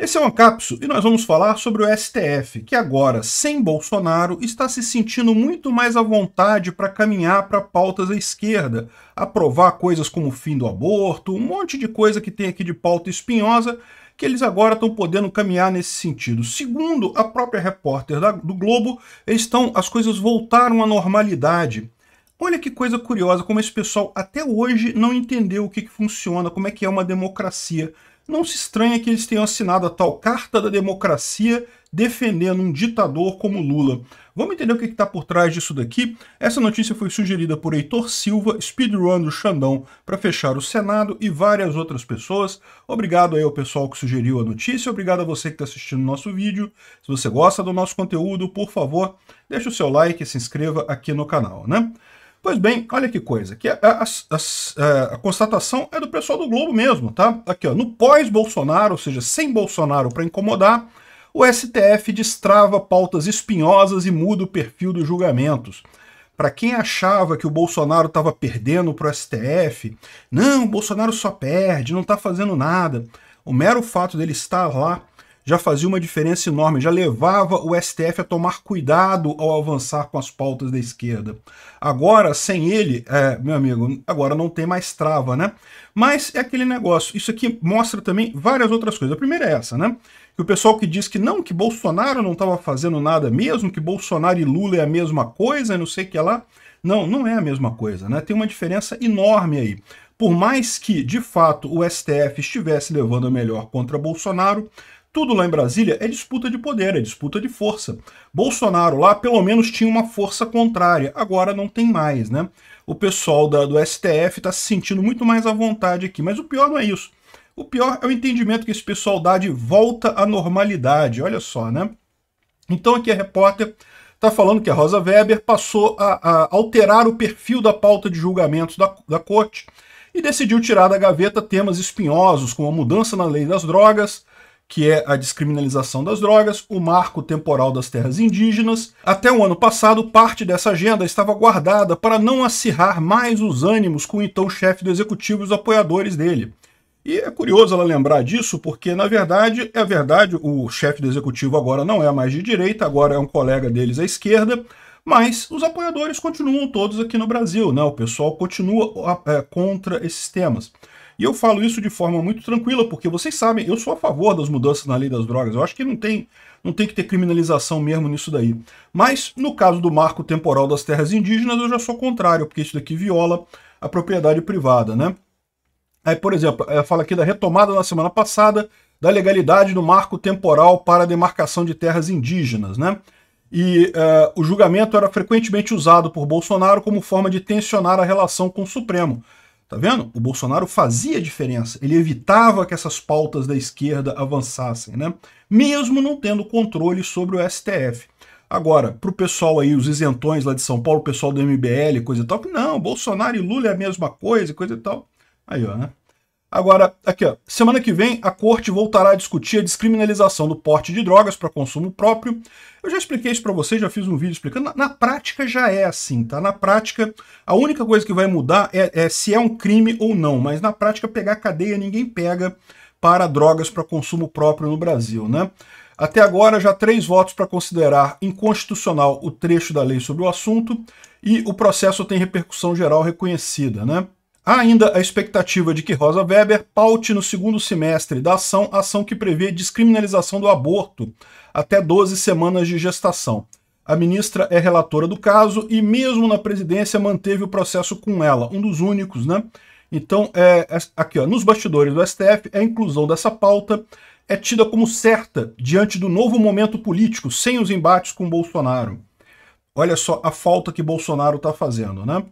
Esse é o Ancapso e nós vamos falar sobre o STF, que agora, sem Bolsonaro, está se sentindo muito mais à vontade para caminhar para pautas à esquerda, aprovar coisas como o fim do aborto, um monte de coisa que tem aqui de pauta espinhosa, que eles agora estão podendo caminhar nesse sentido. Segundo a própria repórter da, do Globo, estão, as coisas voltaram à normalidade. Olha que coisa curiosa, como esse pessoal até hoje não entendeu o que, que funciona, como é que é uma democracia não se estranha que eles tenham assinado a tal Carta da Democracia defendendo um ditador como Lula. Vamos entender o que está por trás disso daqui? Essa notícia foi sugerida por Heitor Silva, speedrun do Xandão, para fechar o Senado e várias outras pessoas. Obrigado aí ao pessoal que sugeriu a notícia, obrigado a você que está assistindo o nosso vídeo. Se você gosta do nosso conteúdo, por favor, deixe o seu like e se inscreva aqui no canal, né? Pois bem, olha que coisa, que a, a, a, a, constatação é do pessoal do Globo mesmo, tá? Aqui, ó, no pós-Bolsonaro, ou seja, sem Bolsonaro para incomodar, o STF destrava pautas espinhosas e muda o perfil dos julgamentos. Para quem achava que o Bolsonaro estava perdendo para o STF, não, o Bolsonaro só perde, não está fazendo nada. O mero fato dele estar lá já fazia uma diferença enorme, já levava o STF a tomar cuidado ao avançar com as pautas da esquerda. Agora, sem ele, é, meu amigo, agora não tem mais trava, né? Mas é aquele negócio. Isso aqui mostra também várias outras coisas. A primeira é essa, né? Que o pessoal que diz que não, que Bolsonaro não estava fazendo nada mesmo, que Bolsonaro e Lula é a mesma coisa, não sei o que lá. Não, não é a mesma coisa, né? Tem uma diferença enorme aí. Por mais que, de fato, o STF estivesse levando a melhor contra Bolsonaro, tudo lá em Brasília é disputa de poder, é disputa de força. Bolsonaro lá pelo menos tinha uma força contrária, agora não tem mais, né? O pessoal da, do STF está se sentindo muito mais à vontade aqui, mas o pior não é isso. O pior é o entendimento que esse pessoal dá de volta à normalidade, olha só, né? Então aqui a repórter está falando que a Rosa Weber passou a, a, alterar o perfil da pauta de julgamentos da, da corte e decidiu tirar da gaveta temas espinhosos, como a mudança na lei das drogas, que é a descriminalização das drogas, o marco temporal das terras indígenas. Até o ano passado, parte dessa agenda estava guardada para não acirrar mais os ânimos com o então chefe do executivo e os apoiadores dele. E é curioso ela lembrar disso, porque na verdade, é verdade, o chefe do executivo agora não é mais de direita, agora é um colega deles à esquerda, mas os apoiadores continuam todos aqui no Brasil, né? O pessoal continua é, contra esses temas. E eu falo isso de forma muito tranquila, porque vocês sabem, eu sou a favor das mudanças na lei das drogas. Eu acho que não tem, não tem que ter criminalização mesmo nisso daí. Mas, no caso do marco temporal das terras indígenas, eu já sou contrário, porque isso daqui viola a propriedade privada, né? Aí, por exemplo, eh, fala aqui da retomada na semana passada da legalidade do marco temporal para a demarcação de terras indígenas, né? E uh, o julgamento era frequentemente usado por Bolsonaro como forma de tensionar a relação com o Supremo, Tá vendo? O Bolsonaro fazia diferença. Ele evitava que essas pautas da esquerda avançassem, né? Mesmo não tendo controle sobre o STF. Agora, pro pessoal aí, os isentões lá de São Paulo, o pessoal do MBL, coisa e tal, que não, Bolsonaro e Lula é a mesma coisa, coisa e tal. Aí, ó, né? Agora, aqui, ó. semana que vem a corte voltará a discutir a descriminalização do porte de drogas para consumo próprio. Eu já expliquei isso para vocês, já fiz um vídeo explicando. Na, na, prática já é assim, tá? Na prática, a única coisa que vai mudar é, é se é um crime ou não, mas na prática pegar cadeia ninguém pega para drogas para consumo próprio no Brasil, né? Até agora, já três votos para considerar inconstitucional o trecho da lei sobre o assunto e o processo tem repercussão geral reconhecida, né? Há ainda a expectativa de que Rosa Weber paute no segundo semestre da ação, ação que prevê descriminalização do aborto até 12 semanas de gestação. A ministra é relatora do caso e, mesmo na presidência, manteve o processo com ela, um dos únicos, né? Então, é, é aqui, ó, nos bastidores do STF, é a inclusão dessa pauta é tida como certa diante do novo momento político, sem os embates com Bolsonaro. Olha só a falta que Bolsonaro está fazendo, né?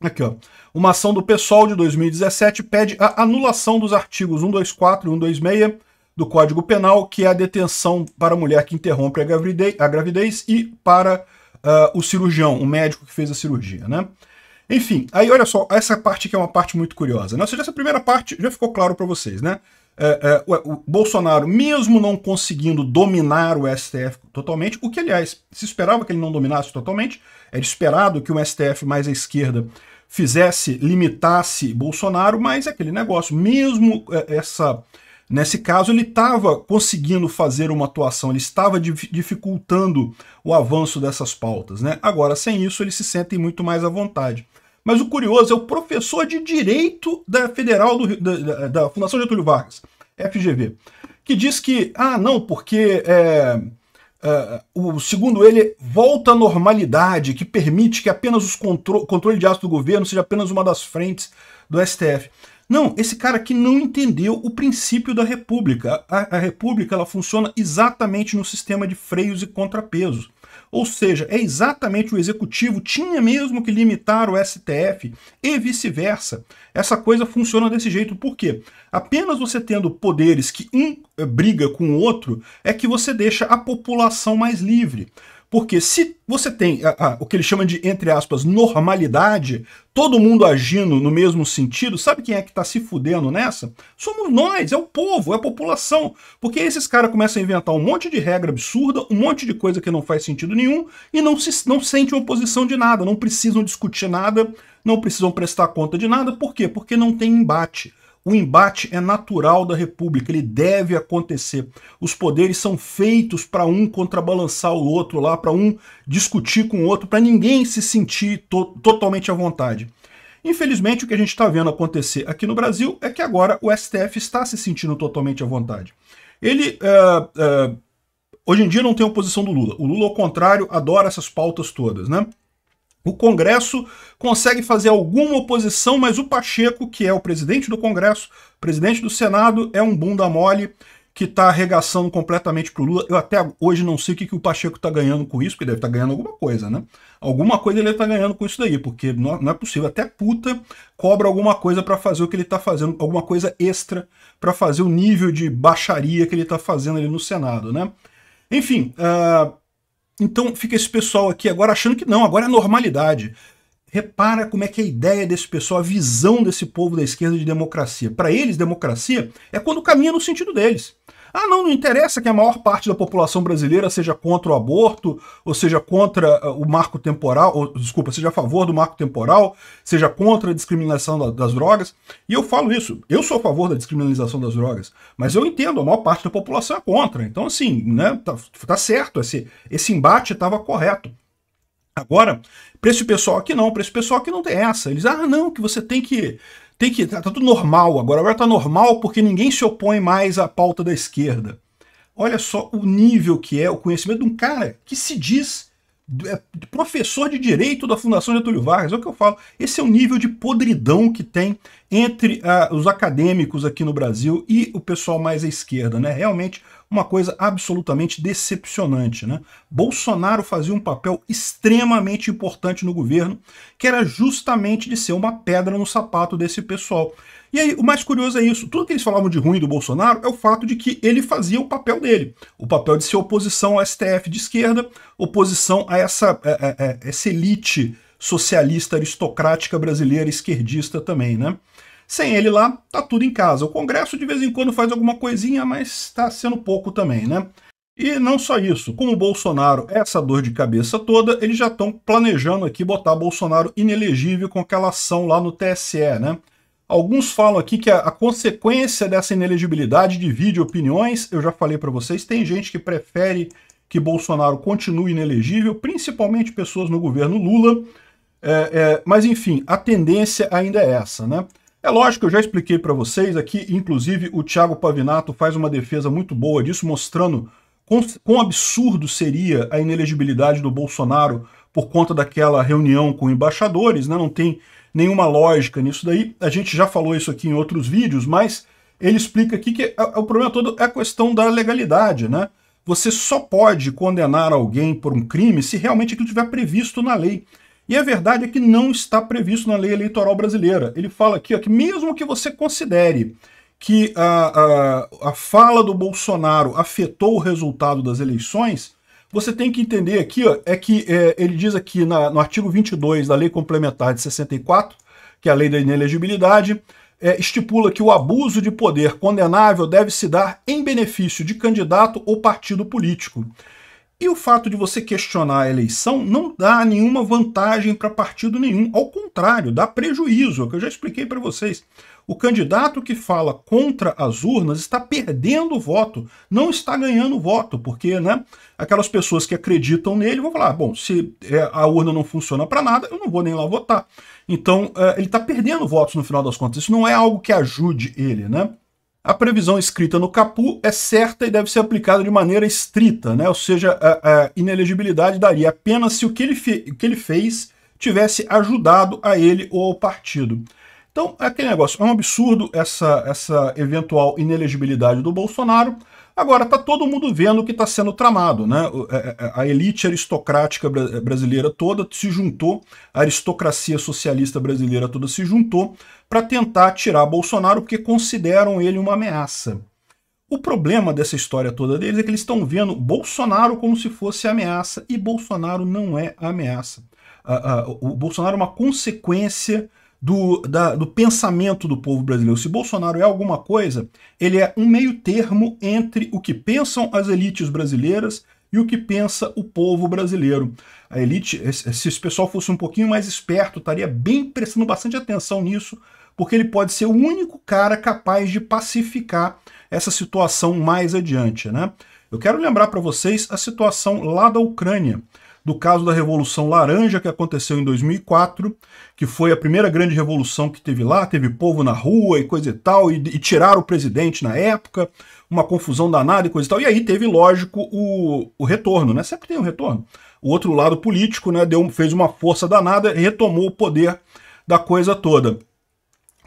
Aqui, ó. Uma ação do PSOL de 2017 pede a anulação dos artigos 124 e 126 do Código Penal, que é a detenção para a mulher que interrompe a gravidez, a gravidez e para uh, o cirurgião, o médico que fez a cirurgia, né? Enfim, aí olha só, essa parte que é uma parte muito curiosa. Né? Ou seja, essa primeira parte já ficou claro para vocês, né? É, é, o Bolsonaro, mesmo não conseguindo dominar o STF totalmente, o que, aliás, se esperava que ele não dominasse totalmente, era esperado que o STF mais à esquerda fizesse, limitasse Bolsonaro, mas é aquele negócio, mesmo é, essa Nesse caso, ele estava conseguindo fazer uma atuação, ele estava dificultando o avanço dessas pautas. Né? Agora, sem isso, eles se sentem muito mais à vontade. Mas o curioso é o professor de Direito da Federal do, da, da Fundação Getúlio Vargas, FGV, que diz que, ah, não, porque é, Uh, o segundo ele volta à normalidade, que permite que apenas o contro controle de atos do governo seja apenas uma das frentes do STF. Não, esse cara aqui não entendeu o princípio da república. A, a república ela funciona exatamente no sistema de freios e contrapesos. Ou seja, é exatamente o executivo tinha mesmo que limitar o STF e vice-versa. Essa coisa funciona desse jeito porque apenas você tendo poderes que um eh, briga com o outro é que você deixa a população mais livre. Porque se você tem a, a, o que ele chama de, entre aspas, normalidade, todo mundo agindo no mesmo sentido, sabe quem é que está se fudendo nessa? Somos nós, é o povo, é a população. Porque esses caras começam a inventar um monte de regra absurda, um monte de coisa que não faz sentido nenhum e não, se, não sentem oposição de nada, não precisam discutir nada, não precisam prestar conta de nada. Por quê? Porque não tem embate. O embate é natural da República, ele deve acontecer. Os poderes são feitos para um contrabalançar o outro lá, para um discutir com o outro, para ninguém se sentir to totalmente à vontade. Infelizmente, o que a gente está vendo acontecer aqui no Brasil é que agora o STF está se sentindo totalmente à vontade. Ele. Uh, uh, hoje em dia não tem oposição do Lula. O Lula, ao contrário, adora essas pautas todas, né? O Congresso consegue fazer alguma oposição, mas o Pacheco, que é o presidente do Congresso, presidente do Senado, é um bunda mole que está arregaçando completamente pro Lula. Eu até hoje não sei o que, que o Pacheco está ganhando com isso, porque deve estar tá ganhando alguma coisa, né? Alguma coisa ele está ganhando com isso daí, porque não, não, é possível. Até puta cobra alguma coisa para fazer o que ele está fazendo, alguma coisa extra para fazer o nível de baixaria que ele está fazendo ali no Senado, né? Enfim, uh, então fica esse pessoal aqui agora achando que não, agora é normalidade. Repara como é que é a ideia desse pessoal, a visão desse povo da esquerda de democracia. Para eles, democracia é quando caminha no sentido deles. Ah, não, não interessa que a maior parte da população brasileira seja contra o aborto, ou seja contra ah, o marco temporal, ou, desculpa, seja a favor do marco temporal, seja contra a discriminação da, das drogas. E eu falo isso, eu sou a favor da descriminalização das drogas, mas eu entendo, a maior parte da população é contra. Então, assim, né, tá, tá certo, esse, esse embate estava correto. Agora, para esse pessoal aqui não, para esse pessoal aqui não tem essa. Eles, ah, não, que você tem que tem que. Tá, tá tudo normal agora. Agora tá normal porque ninguém se opõe mais à pauta da esquerda. Olha só o nível que é o conhecimento de um cara que se diz é, professor de direito da Fundação Getúlio Vargas, é o que eu falo. Esse é o nível de podridão que tem entre uh, os acadêmicos aqui no Brasil e o pessoal mais à esquerda, né? Realmente uma coisa absolutamente decepcionante. Né? Bolsonaro fazia um papel extremamente importante no governo, que era justamente de ser uma pedra no sapato desse pessoal. E aí, o mais curioso é isso. Tudo que eles falavam de ruim do Bolsonaro é o fato de que ele fazia o papel dele. O papel de ser oposição ao STF de esquerda, oposição a essa, a, a, a, essa elite socialista aristocrática brasileira esquerdista também, né? Sem ele lá, tá tudo em casa. O Congresso de vez em quando faz alguma coisinha, mas está sendo pouco também, né? E não só isso, com o Bolsonaro, essa dor de cabeça toda, eles já estão planejando aqui botar Bolsonaro inelegível com aquela ação lá no TSE, né? Alguns falam aqui que a, a consequência dessa inelegibilidade divide opiniões. Eu já falei para vocês, tem gente que prefere que Bolsonaro continue inelegível, principalmente pessoas no governo Lula. É, é, mas enfim, a tendência ainda é essa, né? É lógico, eu já expliquei para vocês aqui, inclusive o Thiago Pavinato faz uma defesa muito boa disso, mostrando quão, quão absurdo seria a inelegibilidade do Bolsonaro por conta daquela reunião com embaixadores, né? não tem nenhuma lógica nisso daí. A gente já falou isso aqui em outros vídeos, mas ele explica aqui que é, é, o problema todo é a questão da legalidade, né? Você só pode condenar alguém por um crime se realmente aquilo estiver previsto na lei. E a verdade é que não está previsto na lei eleitoral brasileira. Ele fala aqui ó, que mesmo que você considere que a, a, a fala do Bolsonaro afetou o resultado das eleições, você tem que entender aqui ó, é que é, ele diz aqui na, no artigo 22 da Lei Complementar de 64, que é a Lei da Inelegibilidade, é, estipula que o abuso de poder condenável deve se dar em benefício de candidato ou partido político. E o fato de você questionar a eleição não dá nenhuma vantagem para partido nenhum. Ao contrário, dá prejuízo, é o que eu já expliquei para vocês. O candidato que fala contra as urnas está perdendo o voto, não está ganhando voto, porque né, aquelas pessoas que acreditam nele vão falar: bom, se eh, a urna não funciona para nada, eu não vou nem lá votar. Então, eh, ele está perdendo votos no final das contas. Isso não é algo que ajude ele, né? A previsão escrita no capu é certa e deve ser aplicada de maneira estrita, né? ou seja, a, a inelegibilidade daria apenas se o que, ele o que ele fez tivesse ajudado a ele ou ao partido. Então, é aquele negócio, é um absurdo essa, essa eventual inelegibilidade do Bolsonaro, Agora, está todo mundo vendo o que está sendo tramado. Né? É, é, a elite aristocrática brasileira toda se juntou, a aristocracia socialista brasileira toda se juntou para tentar tirar Bolsonaro porque consideram ele uma ameaça. O problema dessa história toda deles é que eles estão vendo Bolsonaro como se fosse ameaça e Bolsonaro não é ameaça. o Bolsonaro é uma consequência do, da, do pensamento do povo brasileiro. Se Bolsonaro é alguma coisa, ele é um meio termo entre o que pensam as elites brasileiras e o que pensa o povo brasileiro. A elite, se esse pessoal fosse um pouquinho mais esperto, estaria bem prestando bastante atenção nisso, porque ele pode ser o único cara capaz de pacificar essa situação mais adiante, né? Eu quero lembrar para vocês a situação lá da Ucrânia do caso da Revolução Laranja, que aconteceu em 2004, que foi a primeira grande revolução que teve lá, teve povo na rua e coisa e tal, e, e tiraram o presidente na época, uma confusão danada e coisa e tal. E aí teve, lógico, o, o retorno, né? Sempre tem um retorno. O outro lado político né, deu, fez uma força danada e retomou o poder da coisa toda.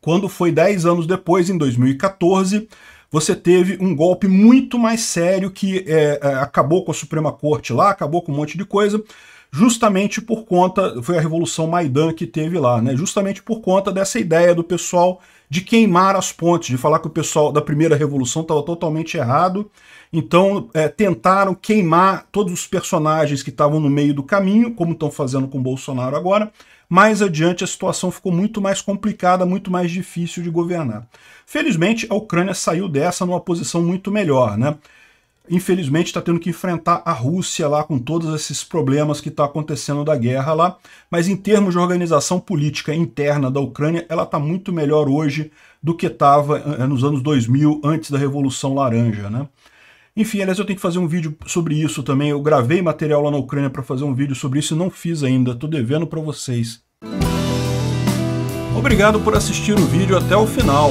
Quando foi 10 anos depois, em 2014, você teve um golpe muito mais sério que é, é, acabou com a Suprema Corte lá, acabou com um monte de coisa justamente por conta, foi a Revolução Maidan que teve lá, né? justamente por conta dessa ideia do pessoal de queimar as pontes, de falar que o pessoal da primeira revolução estava totalmente errado, então é, tentaram queimar todos os personagens que estavam no meio do caminho, como estão fazendo com Bolsonaro agora, mais adiante a situação ficou muito mais complicada, muito mais difícil de governar. Felizmente, a Ucrânia saiu dessa numa posição muito melhor, né? infelizmente está tendo que enfrentar a Rússia lá com todos esses problemas que está acontecendo da guerra lá, mas em termos de organização política interna da Ucrânia, ela está muito melhor hoje do que estava eh, eh, nos anos 2000, antes da Revolução Laranja, né? Enfim, aliás, eu tenho que fazer um vídeo sobre isso também. Eu gravei material lá na Ucrânia para fazer um vídeo sobre isso e não fiz ainda. Estou devendo para vocês. Obrigado por assistir o vídeo até o final.